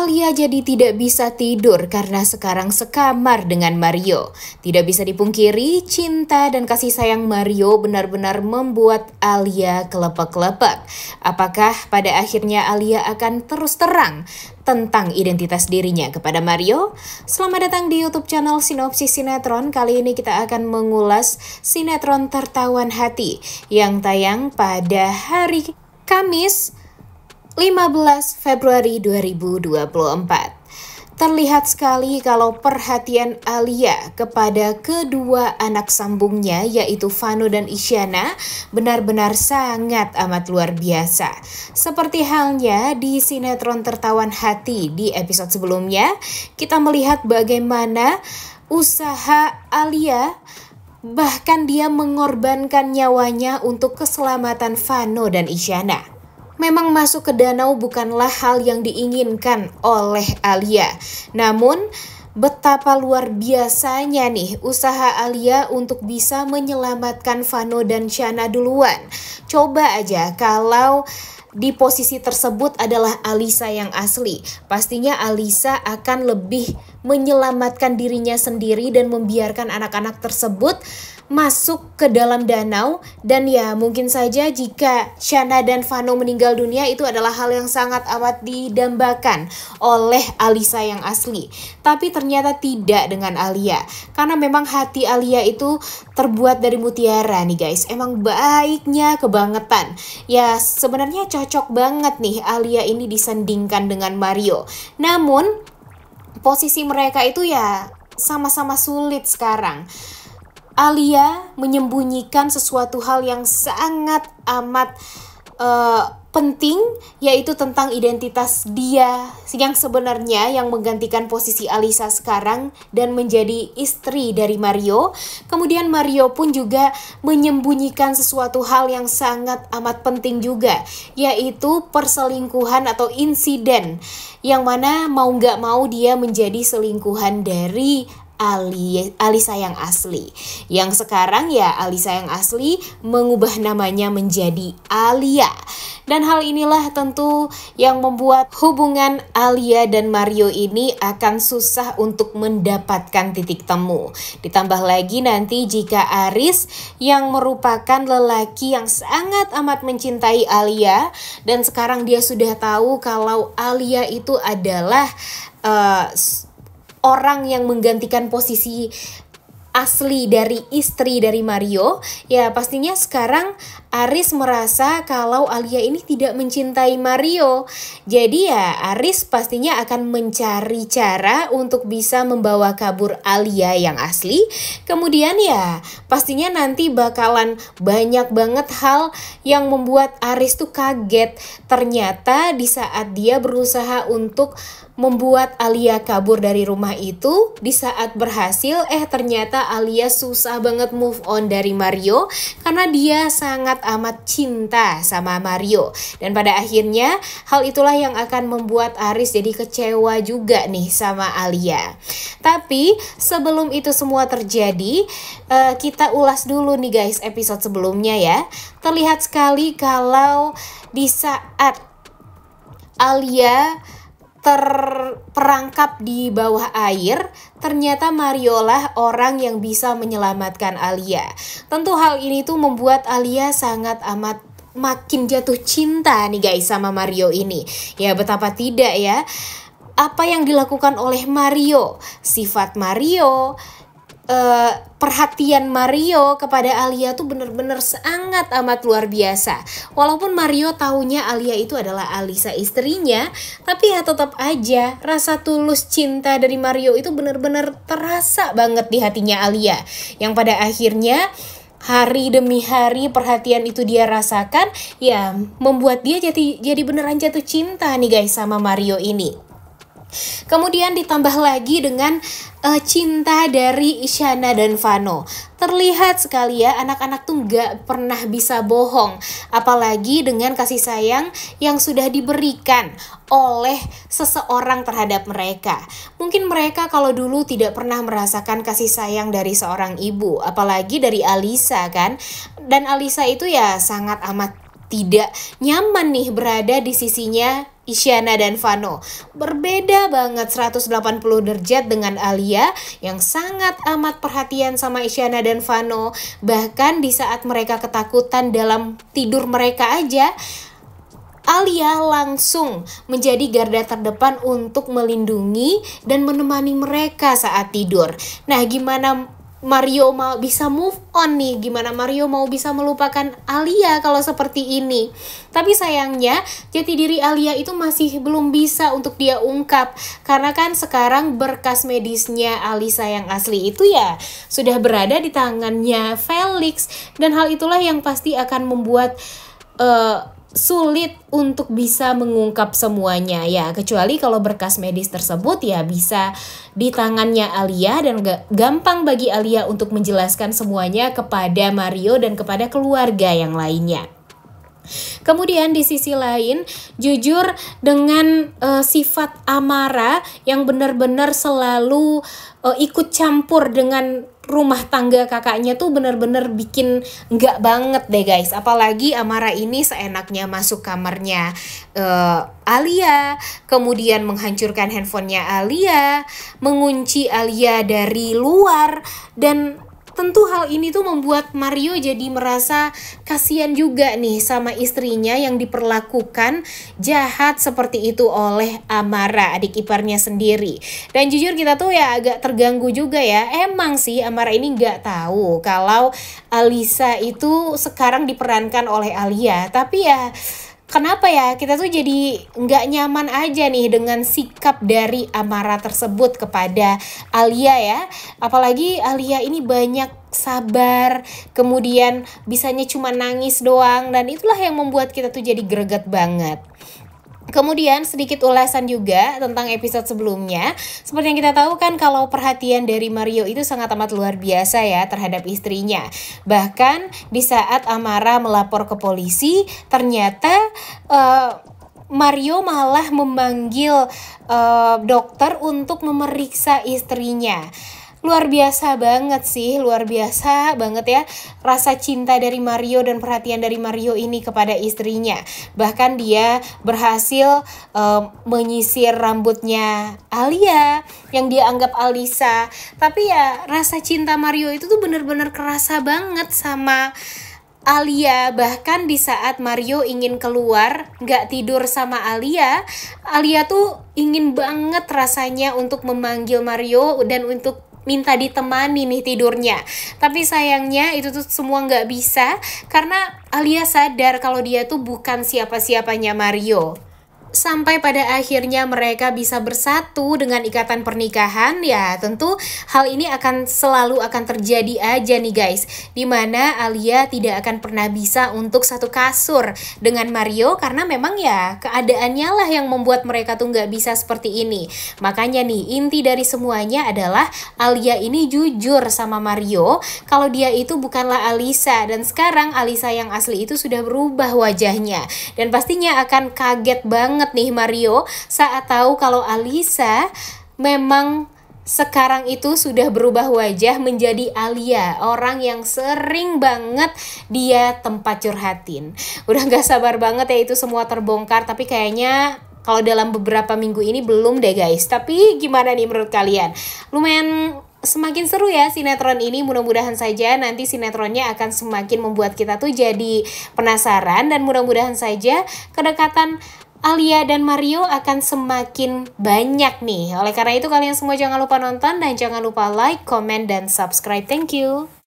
Alia jadi tidak bisa tidur karena sekarang sekamar dengan Mario. Tidak bisa dipungkiri, cinta dan kasih sayang Mario benar-benar membuat Alia kelepek-kelepek. Apakah pada akhirnya Alia akan terus terang tentang identitas dirinya kepada Mario? Selamat datang di YouTube channel Sinopsis Sinetron. Kali ini kita akan mengulas sinetron Tertawan Hati yang tayang pada hari Kamis 15 Februari 2024. Terlihat sekali kalau perhatian Alia kepada kedua anak sambungnya yaitu Vano dan Isyana benar-benar sangat amat luar biasa. Seperti halnya di sinetron Tertawan Hati di episode sebelumnya, kita melihat bagaimana usaha Alia bahkan dia mengorbankan nyawanya untuk keselamatan Vano dan Isyana memang masuk ke danau bukanlah hal yang diinginkan oleh Alia. Namun, betapa luar biasanya nih usaha Alia untuk bisa menyelamatkan Vano dan Shana duluan. Coba aja kalau di posisi tersebut adalah Alisa yang asli. Pastinya Alisa akan lebih menyelamatkan dirinya sendiri dan membiarkan anak-anak tersebut masuk ke dalam danau dan ya mungkin saja jika Shana dan Vano meninggal dunia itu adalah hal yang sangat amat didambakan oleh Alisa yang asli tapi ternyata tidak dengan Alia karena memang hati Alia itu terbuat dari mutiara nih guys emang baiknya kebangetan ya sebenarnya cocok banget nih Alia ini disandingkan dengan Mario namun posisi mereka itu ya sama-sama sulit sekarang. Alia menyembunyikan sesuatu hal yang sangat amat uh, penting yaitu tentang identitas dia yang sebenarnya yang menggantikan posisi Alisa sekarang dan menjadi istri dari Mario. Kemudian Mario pun juga menyembunyikan sesuatu hal yang sangat amat penting juga yaitu perselingkuhan atau insiden yang mana mau nggak mau dia menjadi selingkuhan dari Ali, Alisa yang asli. Yang sekarang ya Alisa yang asli mengubah namanya menjadi Alia. Dan hal inilah tentu yang membuat hubungan Alia dan Mario ini akan susah untuk mendapatkan titik temu. Ditambah lagi nanti jika Aris yang merupakan lelaki yang sangat amat mencintai Alia dan sekarang dia sudah tahu kalau Alia itu adalah uh, orang yang menggantikan posisi asli dari istri dari Mario, ya pastinya sekarang Aris merasa kalau Alia ini tidak mencintai Mario. Jadi ya Aris pastinya akan mencari cara untuk bisa membawa kabur Alia yang asli. Kemudian ya pastinya nanti bakalan banyak banget hal yang membuat Aris tuh kaget. Ternyata di saat dia berusaha untuk membuat Alia kabur dari rumah itu, di saat berhasil eh ternyata alias susah banget move on dari Mario karena dia sangat amat cinta sama Mario. Dan pada akhirnya hal itulah yang akan membuat Aris jadi kecewa juga nih sama Alia. Tapi sebelum itu semua terjadi, uh, kita ulas dulu nih guys episode sebelumnya ya. Terlihat sekali kalau di saat Alia terperangkap di bawah air, ternyata Mario lah orang yang bisa menyelamatkan Alia. Tentu hal ini tuh membuat Alia sangat amat makin jatuh cinta nih guys sama Mario ini. Ya betapa tidak ya. Apa yang dilakukan oleh Mario, sifat Mario, uh, perhatian Mario kepada Alia tuh bener-bener sangat amat luar biasa. Walaupun Mario tahunya Alia itu adalah Alisa istrinya, tapi ya tetap aja rasa tulus cinta dari Mario itu bener-bener terasa banget di hatinya Alia. Yang pada akhirnya hari demi hari perhatian itu dia rasakan ya membuat dia jadi jadi beneran jatuh cinta nih guys sama Mario ini. Kemudian ditambah lagi dengan uh, cinta dari Isyana dan Vano. Terlihat sekali ya anak-anak tuh nggak pernah bisa bohong, apalagi dengan kasih sayang yang sudah diberikan oleh seseorang terhadap mereka. Mungkin mereka kalau dulu tidak pernah merasakan kasih sayang dari seorang ibu, apalagi dari Alisa kan. Dan Alisa itu ya sangat amat tidak nyaman nih berada di sisinya Isyana dan Vano. Berbeda banget 180 derajat dengan Alia yang sangat amat perhatian sama Isyana dan Vano. Bahkan di saat mereka ketakutan dalam tidur mereka aja, Alia langsung menjadi garda terdepan untuk melindungi dan menemani mereka saat tidur. Nah, gimana Mario mau bisa move on nih gimana Mario mau bisa melupakan Alia kalau seperti ini tapi sayangnya jati diri Alia itu masih belum bisa untuk dia ungkap karena kan sekarang berkas medisnya Alisa yang asli itu ya sudah berada di tangannya Felix dan hal itulah yang pasti akan membuat uh, sulit untuk bisa mengungkap semuanya ya kecuali kalau berkas medis tersebut ya bisa di tangannya Alia dan gampang bagi Alia untuk menjelaskan semuanya kepada Mario dan kepada keluarga yang lainnya. Kemudian di sisi lain, jujur dengan uh, sifat amarah yang benar-benar selalu uh, ikut campur dengan rumah tangga kakaknya tuh benar-benar bikin nggak banget deh guys apalagi Amara ini seenaknya masuk kamarnya uh, Alia kemudian menghancurkan handphonenya Alia mengunci Alia dari luar dan tentu hal ini tuh membuat Mario jadi merasa kasihan juga nih sama istrinya yang diperlakukan jahat seperti itu oleh Amara, adik iparnya sendiri. Dan jujur kita tuh ya agak terganggu juga ya. Emang sih Amara ini nggak tahu kalau Alisa itu sekarang diperankan oleh Alia, tapi ya kenapa ya kita tuh jadi nggak nyaman aja nih dengan sikap dari Amara tersebut kepada Alia ya. Apalagi Alia ini banyak sabar, kemudian bisanya cuma nangis doang dan itulah yang membuat kita tuh jadi greget banget. Kemudian sedikit ulasan juga tentang episode sebelumnya. Seperti yang kita tahu kan kalau perhatian dari Mario itu sangat amat luar biasa ya terhadap istrinya. Bahkan di saat Amara melapor ke polisi, ternyata uh, Mario malah memanggil uh, dokter untuk memeriksa istrinya luar biasa banget sih, luar biasa banget ya rasa cinta dari Mario dan perhatian dari Mario ini kepada istrinya. Bahkan dia berhasil um, menyisir rambutnya Alia yang dia anggap Alisa. Tapi ya rasa cinta Mario itu tuh bener-bener kerasa banget sama Alia bahkan di saat Mario ingin keluar gak tidur sama Alia Alia tuh ingin banget rasanya untuk memanggil Mario dan untuk minta ditemani nih tidurnya. Tapi sayangnya itu tuh semua nggak bisa karena Alia sadar kalau dia tuh bukan siapa-siapanya Mario sampai pada akhirnya mereka bisa bersatu dengan ikatan pernikahan ya tentu hal ini akan selalu akan terjadi aja nih guys dimana Alia tidak akan pernah bisa untuk satu kasur dengan Mario karena memang ya keadaannya lah yang membuat mereka tuh nggak bisa seperti ini makanya nih inti dari semuanya adalah Alia ini jujur sama Mario kalau dia itu bukanlah Alisa dan sekarang Alisa yang asli itu sudah berubah wajahnya dan pastinya akan kaget banget banget nih Mario saat tahu kalau Alisa memang sekarang itu sudah berubah wajah menjadi Alia, orang yang sering banget dia tempat curhatin. Udah gak sabar banget ya itu semua terbongkar, tapi kayaknya kalau dalam beberapa minggu ini belum deh guys. Tapi gimana nih menurut kalian? Lumayan semakin seru ya sinetron ini mudah-mudahan saja nanti sinetronnya akan semakin membuat kita tuh jadi penasaran dan mudah-mudahan saja kedekatan Alia dan Mario akan semakin banyak nih. Oleh karena itu kalian semua jangan lupa nonton dan jangan lupa like, comment, dan subscribe. Thank you.